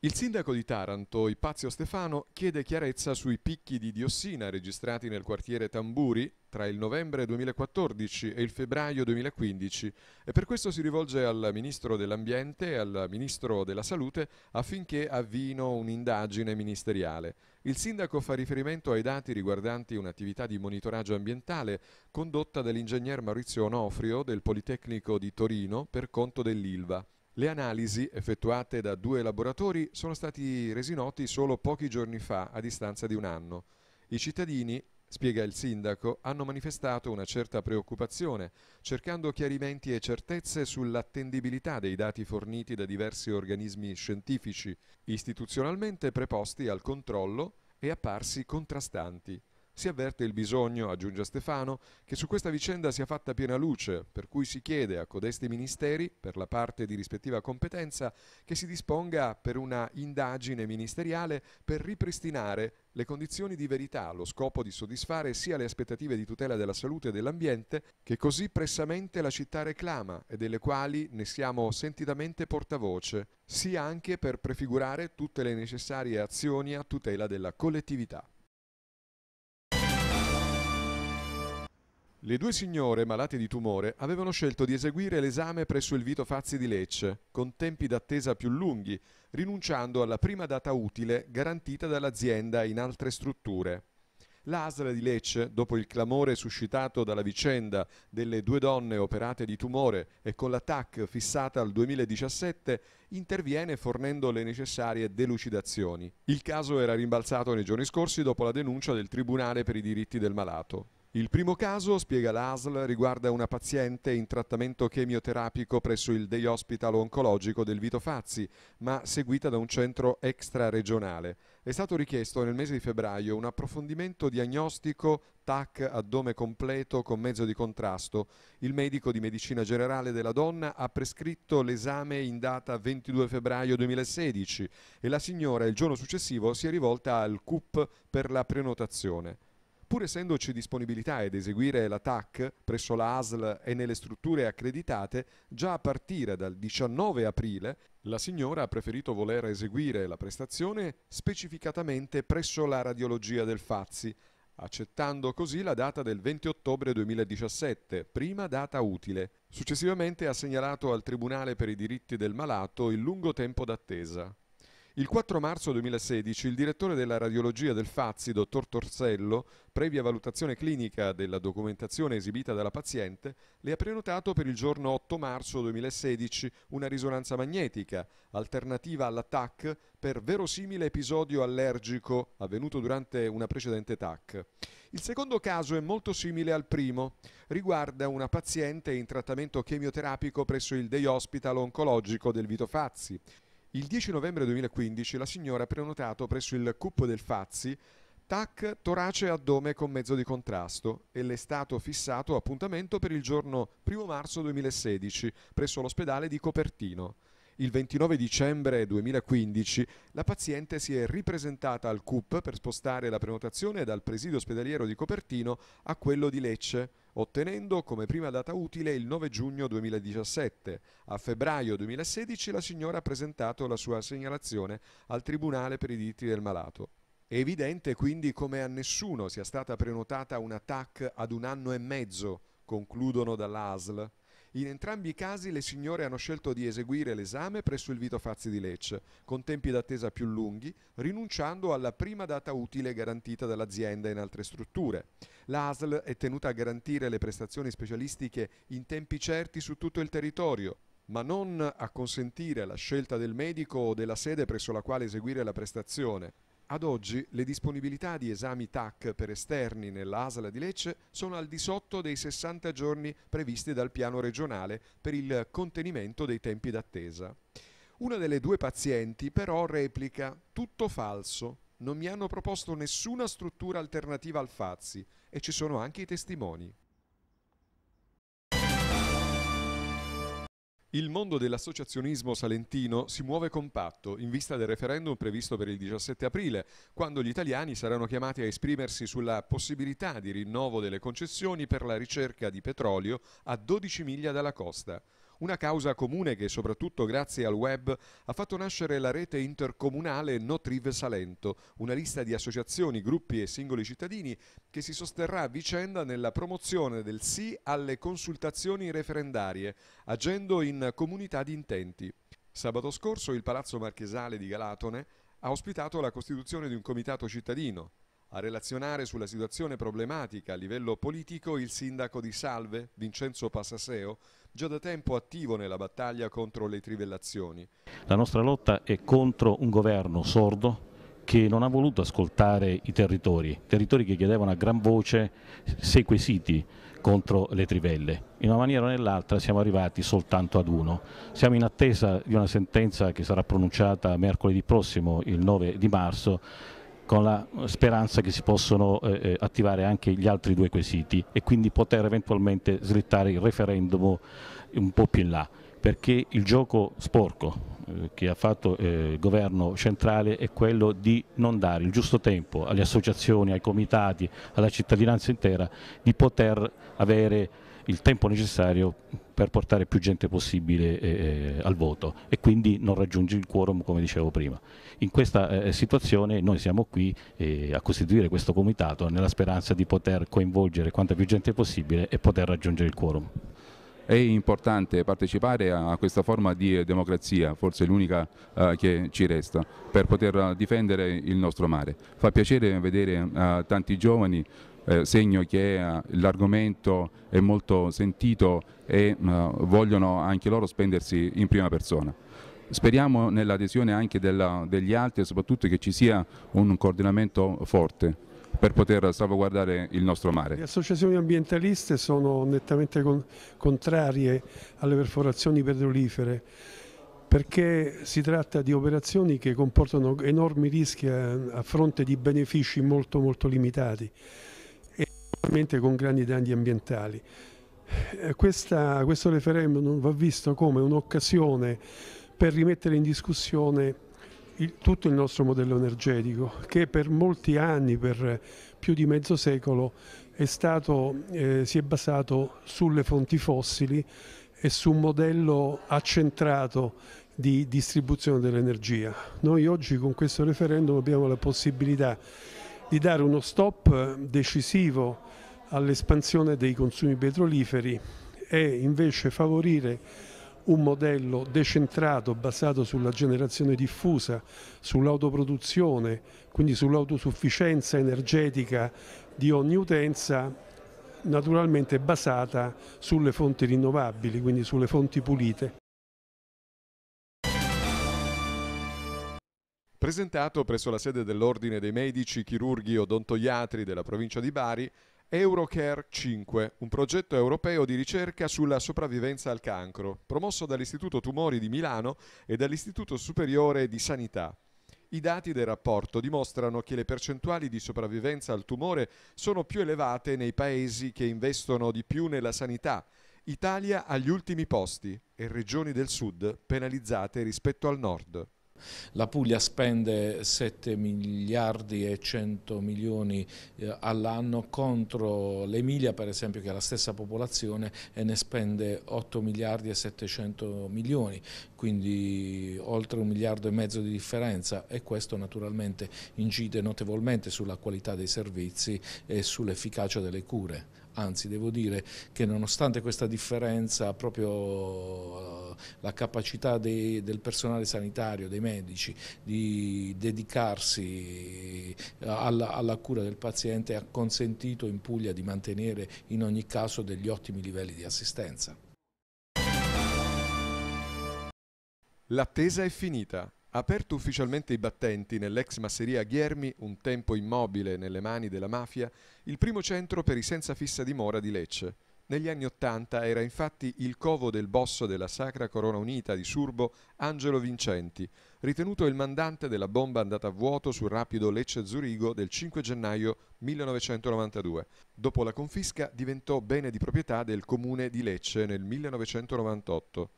Il sindaco di Taranto, Ipazio Stefano, chiede chiarezza sui picchi di diossina registrati nel quartiere Tamburi tra il novembre 2014 e il febbraio 2015 e per questo si rivolge al Ministro dell'Ambiente e al Ministro della Salute affinché avvino un'indagine ministeriale. Il sindaco fa riferimento ai dati riguardanti un'attività di monitoraggio ambientale condotta dall'ingegner Maurizio Onofrio del Politecnico di Torino per conto dell'ILVA. Le analisi effettuate da due laboratori sono stati resi noti solo pochi giorni fa, a distanza di un anno. I cittadini, spiega il sindaco, hanno manifestato una certa preoccupazione, cercando chiarimenti e certezze sull'attendibilità dei dati forniti da diversi organismi scientifici, istituzionalmente preposti al controllo e apparsi contrastanti. Si avverte il bisogno, aggiunge Stefano, che su questa vicenda sia fatta piena luce, per cui si chiede a codesti ministeri, per la parte di rispettiva competenza, che si disponga per una indagine ministeriale per ripristinare le condizioni di verità allo scopo di soddisfare sia le aspettative di tutela della salute e dell'ambiente che così pressamente la città reclama e delle quali ne siamo sentitamente portavoce, sia anche per prefigurare tutte le necessarie azioni a tutela della collettività. Le due signore, malate di tumore, avevano scelto di eseguire l'esame presso il Vito Fazzi di Lecce, con tempi d'attesa più lunghi, rinunciando alla prima data utile garantita dall'azienda in altre strutture. L'ASL di Lecce, dopo il clamore suscitato dalla vicenda delle due donne operate di tumore e con la TAC fissata al 2017, interviene fornendo le necessarie delucidazioni. Il caso era rimbalzato nei giorni scorsi dopo la denuncia del Tribunale per i diritti del malato. Il primo caso, spiega l'ASL, riguarda una paziente in trattamento chemioterapico presso il Day Hospital Oncologico del Vito Fazzi, ma seguita da un centro extraregionale. È stato richiesto nel mese di febbraio un approfondimento diagnostico TAC addome completo con mezzo di contrasto. Il medico di medicina generale della donna ha prescritto l'esame in data 22 febbraio 2016 e la signora il giorno successivo si è rivolta al CUP per la prenotazione. Pur essendoci disponibilità ed eseguire la TAC presso la ASL e nelle strutture accreditate, già a partire dal 19 aprile la signora ha preferito voler eseguire la prestazione specificatamente presso la radiologia del Fazzi, accettando così la data del 20 ottobre 2017, prima data utile. Successivamente ha segnalato al Tribunale per i diritti del malato il lungo tempo d'attesa. Il 4 marzo 2016 il direttore della radiologia del Fazzi, dottor Torsello, previa valutazione clinica della documentazione esibita dalla paziente, le ha prenotato per il giorno 8 marzo 2016 una risonanza magnetica, alternativa alla TAC per verosimile episodio allergico avvenuto durante una precedente TAC. Il secondo caso è molto simile al primo, riguarda una paziente in trattamento chemioterapico presso il Day Hospital Oncologico del Vito Fazzi. Il 10 novembre 2015 la signora ha prenotato presso il Cupo del Fazzi TAC torace addome con mezzo di contrasto e le è stato fissato appuntamento per il giorno 1 marzo 2016 presso l'ospedale di Copertino. Il 29 dicembre 2015 la paziente si è ripresentata al CUP per spostare la prenotazione dal presidio ospedaliero di Copertino a quello di Lecce ottenendo come prima data utile il 9 giugno 2017. A febbraio 2016 la signora ha presentato la sua segnalazione al Tribunale per i diritti del malato. È evidente quindi come a nessuno sia stata prenotata un attacco ad un anno e mezzo, concludono dall'ASL, in entrambi i casi le signore hanno scelto di eseguire l'esame presso il Vito Fazzi di Lecce, con tempi d'attesa più lunghi, rinunciando alla prima data utile garantita dall'azienda in altre strutture. L'ASL è tenuta a garantire le prestazioni specialistiche in tempi certi su tutto il territorio, ma non a consentire la scelta del medico o della sede presso la quale eseguire la prestazione. Ad oggi le disponibilità di esami TAC per esterni nell'ASL di Lecce sono al di sotto dei 60 giorni previsti dal piano regionale per il contenimento dei tempi d'attesa. Una delle due pazienti però replica tutto falso, non mi hanno proposto nessuna struttura alternativa al Fazzi e ci sono anche i testimoni. Il mondo dell'associazionismo salentino si muove compatto in vista del referendum previsto per il 17 aprile, quando gli italiani saranno chiamati a esprimersi sulla possibilità di rinnovo delle concessioni per la ricerca di petrolio a 12 miglia dalla costa. Una causa comune che soprattutto grazie al web ha fatto nascere la rete intercomunale Notrive Salento, una lista di associazioni, gruppi e singoli cittadini che si sosterrà a vicenda nella promozione del sì alle consultazioni referendarie, agendo in comunità di intenti. Sabato scorso il Palazzo Marchesale di Galatone ha ospitato la costituzione di un comitato cittadino, a relazionare sulla situazione problematica a livello politico il sindaco di Salve, Vincenzo Passaseo, già da tempo attivo nella battaglia contro le trivellazioni. La nostra lotta è contro un governo sordo che non ha voluto ascoltare i territori, territori che chiedevano a gran voce sei quesiti contro le trivelle. In una maniera o nell'altra siamo arrivati soltanto ad uno. Siamo in attesa di una sentenza che sarà pronunciata mercoledì prossimo, il 9 di marzo, con la speranza che si possano eh, eh, attivare anche gli altri due quesiti e quindi poter eventualmente slittare il referendum un po' più in là, perché il gioco sporco eh, che ha fatto eh, il governo centrale è quello di non dare il giusto tempo alle associazioni, ai comitati, alla cittadinanza intera di poter avere il tempo necessario per portare più gente possibile eh, eh al voto e quindi non raggiunge il quorum come dicevo prima. In questa eh, eh, situazione noi siamo qui eh, a costituire questo comitato nella speranza di poter coinvolgere quanta più gente possibile e poter raggiungere il quorum. È importante partecipare a questa forma di eh, democrazia, forse l'unica uh, che ci resta, per poter difendere il nostro mare. Fa piacere vedere uh, tanti giovani eh, segno che eh, l'argomento è molto sentito e eh, vogliono anche loro spendersi in prima persona. Speriamo nell'adesione anche della, degli altri e soprattutto che ci sia un coordinamento forte per poter salvaguardare il nostro mare. Le associazioni ambientaliste sono nettamente con, contrarie alle perforazioni petrolifere perché si tratta di operazioni che comportano enormi rischi a, eh, a fronte di benefici molto molto limitati sicuramente con grandi danni ambientali. Eh, questa, questo referendum va visto come un'occasione per rimettere in discussione il, tutto il nostro modello energetico che per molti anni, per più di mezzo secolo, è stato, eh, si è basato sulle fonti fossili e su un modello accentrato di distribuzione dell'energia. Noi oggi con questo referendum abbiamo la possibilità di dare uno stop eh, decisivo all'espansione dei consumi petroliferi e invece favorire un modello decentrato basato sulla generazione diffusa, sull'autoproduzione, quindi sull'autosufficienza energetica di ogni utenza naturalmente basata sulle fonti rinnovabili, quindi sulle fonti pulite. presentato presso la sede dell'Ordine dei Medici, Chirurghi e Odontoiatri della provincia di Bari Eurocare 5, un progetto europeo di ricerca sulla sopravvivenza al cancro, promosso dall'Istituto Tumori di Milano e dall'Istituto Superiore di Sanità. I dati del rapporto dimostrano che le percentuali di sopravvivenza al tumore sono più elevate nei paesi che investono di più nella sanità, Italia agli ultimi posti e regioni del sud penalizzate rispetto al nord. La Puglia spende 7 miliardi e 100 milioni eh, all'anno contro l'Emilia per esempio che ha la stessa popolazione e ne spende 8 miliardi e 700 milioni, quindi oltre un miliardo e mezzo di differenza e questo naturalmente incide notevolmente sulla qualità dei servizi e sull'efficacia delle cure anzi devo dire che nonostante questa differenza proprio eh, la capacità dei, del personale sanitario, dei medici di dedicarsi eh, alla, alla cura del paziente ha consentito in Puglia di mantenere in ogni caso degli ottimi livelli di assistenza. L'attesa è finita. Aperto ufficialmente i battenti nell'ex masseria Ghermi, un tempo immobile nelle mani della mafia, il primo centro per i senza fissa dimora di Lecce. Negli anni Ottanta era infatti il covo del bosso della Sacra Corona Unita di Surbo, Angelo Vincenti, ritenuto il mandante della bomba andata a vuoto sul rapido Lecce-Zurigo del 5 gennaio 1992. Dopo la confisca diventò bene di proprietà del comune di Lecce nel 1998.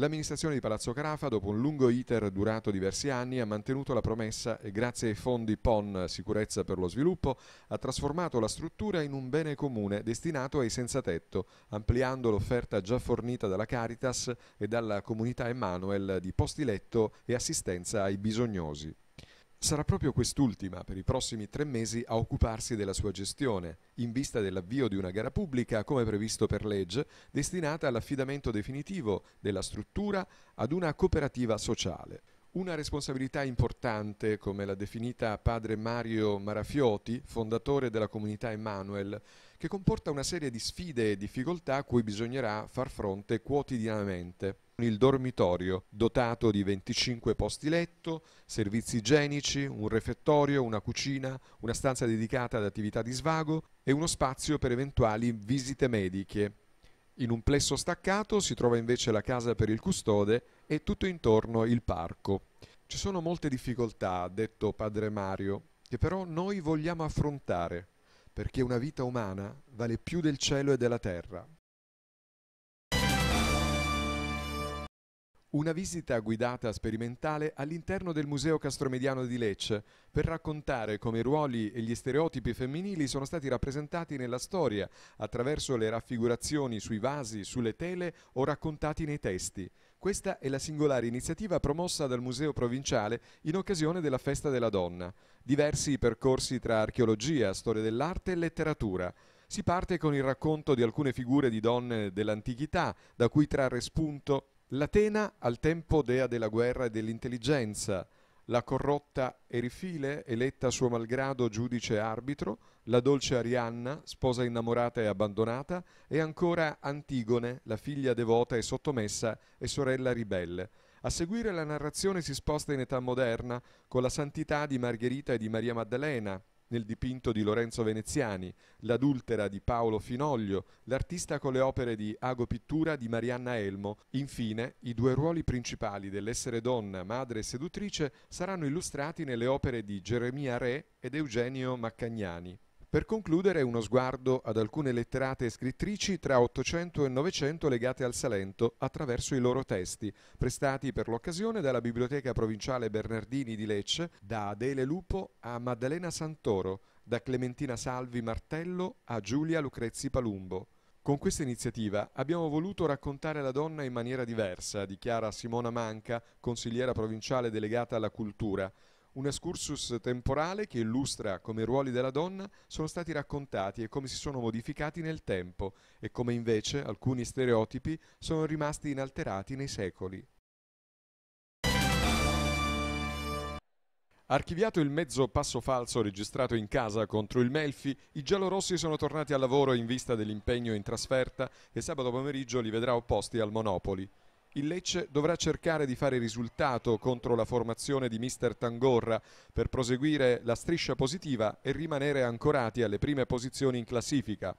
L'amministrazione di Palazzo Carafa, dopo un lungo iter durato diversi anni, ha mantenuto la promessa e grazie ai fondi PON Sicurezza per lo Sviluppo ha trasformato la struttura in un bene comune destinato ai senza tetto, ampliando l'offerta già fornita dalla Caritas e dalla comunità Emanuel di posti letto e assistenza ai bisognosi. Sarà proprio quest'ultima per i prossimi tre mesi a occuparsi della sua gestione, in vista dell'avvio di una gara pubblica, come previsto per legge, destinata all'affidamento definitivo della struttura ad una cooperativa sociale. Una responsabilità importante, come l'ha definita padre Mario Marafioti, fondatore della comunità Emanuel, che comporta una serie di sfide e difficoltà a cui bisognerà far fronte quotidianamente il dormitorio, dotato di 25 posti letto, servizi igienici, un refettorio, una cucina, una stanza dedicata ad attività di svago e uno spazio per eventuali visite mediche. In un plesso staccato si trova invece la casa per il custode e tutto intorno il parco. Ci sono molte difficoltà, ha detto padre Mario, che però noi vogliamo affrontare, perché una vita umana vale più del cielo e della terra. Una visita guidata sperimentale all'interno del Museo Castromediano di Lecce per raccontare come i ruoli e gli stereotipi femminili sono stati rappresentati nella storia attraverso le raffigurazioni sui vasi, sulle tele o raccontati nei testi. Questa è la singolare iniziativa promossa dal Museo Provinciale in occasione della Festa della Donna. Diversi percorsi tra archeologia, storia dell'arte e letteratura. Si parte con il racconto di alcune figure di donne dell'antichità, da cui trarre spunto L'Atena al tempo dea della guerra e dell'intelligenza, la corrotta Erifile, eletta a suo malgrado giudice e arbitro, la dolce Arianna, sposa innamorata e abbandonata, e ancora Antigone, la figlia devota e sottomessa e sorella ribelle. A seguire la narrazione si sposta in età moderna, con la santità di Margherita e di Maria Maddalena, nel dipinto di Lorenzo Veneziani, l'adultera di Paolo Finoglio, l'artista con le opere di Ago Pittura di Marianna Elmo. Infine, i due ruoli principali dell'essere donna, madre e sedutrice saranno illustrati nelle opere di Geremia Re ed Eugenio Maccagnani. Per concludere uno sguardo ad alcune letterate e scrittrici tra 800 e 900 legate al Salento attraverso i loro testi, prestati per l'occasione dalla Biblioteca Provinciale Bernardini di Lecce, da Adele Lupo a Maddalena Santoro, da Clementina Salvi Martello a Giulia Lucrezzi Palumbo. Con questa iniziativa abbiamo voluto raccontare la donna in maniera diversa, dichiara Simona Manca, consigliera provinciale delegata alla cultura, un excursus temporale che illustra come i ruoli della donna sono stati raccontati e come si sono modificati nel tempo e come invece alcuni stereotipi sono rimasti inalterati nei secoli. Archiviato il mezzo passo falso registrato in casa contro il Melfi, i giallorossi sono tornati al lavoro in vista dell'impegno in trasferta e sabato pomeriggio li vedrà opposti al Monopoli. Il Lecce dovrà cercare di fare risultato contro la formazione di mister Tangorra per proseguire la striscia positiva e rimanere ancorati alle prime posizioni in classifica.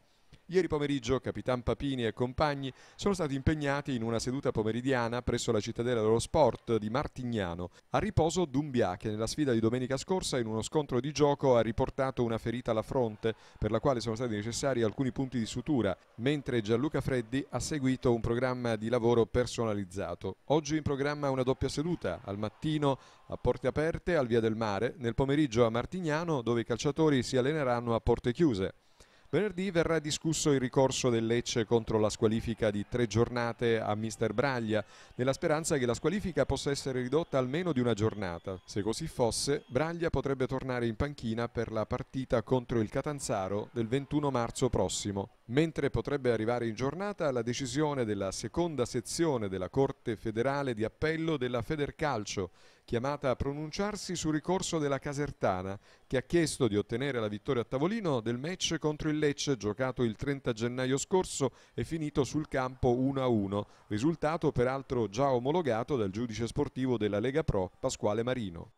Ieri pomeriggio Capitan Papini e compagni sono stati impegnati in una seduta pomeridiana presso la cittadella dello sport di Martignano, a riposo Dumbia che nella sfida di domenica scorsa in uno scontro di gioco ha riportato una ferita alla fronte per la quale sono stati necessari alcuni punti di sutura, mentre Gianluca Freddi ha seguito un programma di lavoro personalizzato. Oggi in programma una doppia seduta, al mattino a porte aperte al Via del Mare, nel pomeriggio a Martignano dove i calciatori si alleneranno a porte chiuse. Venerdì verrà discusso il ricorso del Lecce contro la squalifica di tre giornate a Mister Braglia, nella speranza che la squalifica possa essere ridotta almeno di una giornata. Se così fosse, Braglia potrebbe tornare in panchina per la partita contro il Catanzaro del 21 marzo prossimo. Mentre potrebbe arrivare in giornata la decisione della seconda sezione della Corte federale di appello della Federcalcio, chiamata a pronunciarsi sul ricorso della Casertana, che ha chiesto di ottenere la vittoria a tavolino del match contro il Lecce giocato il 30 gennaio scorso e finito sul campo 1-1, risultato peraltro già omologato dal giudice sportivo della Lega Pro Pasquale Marino.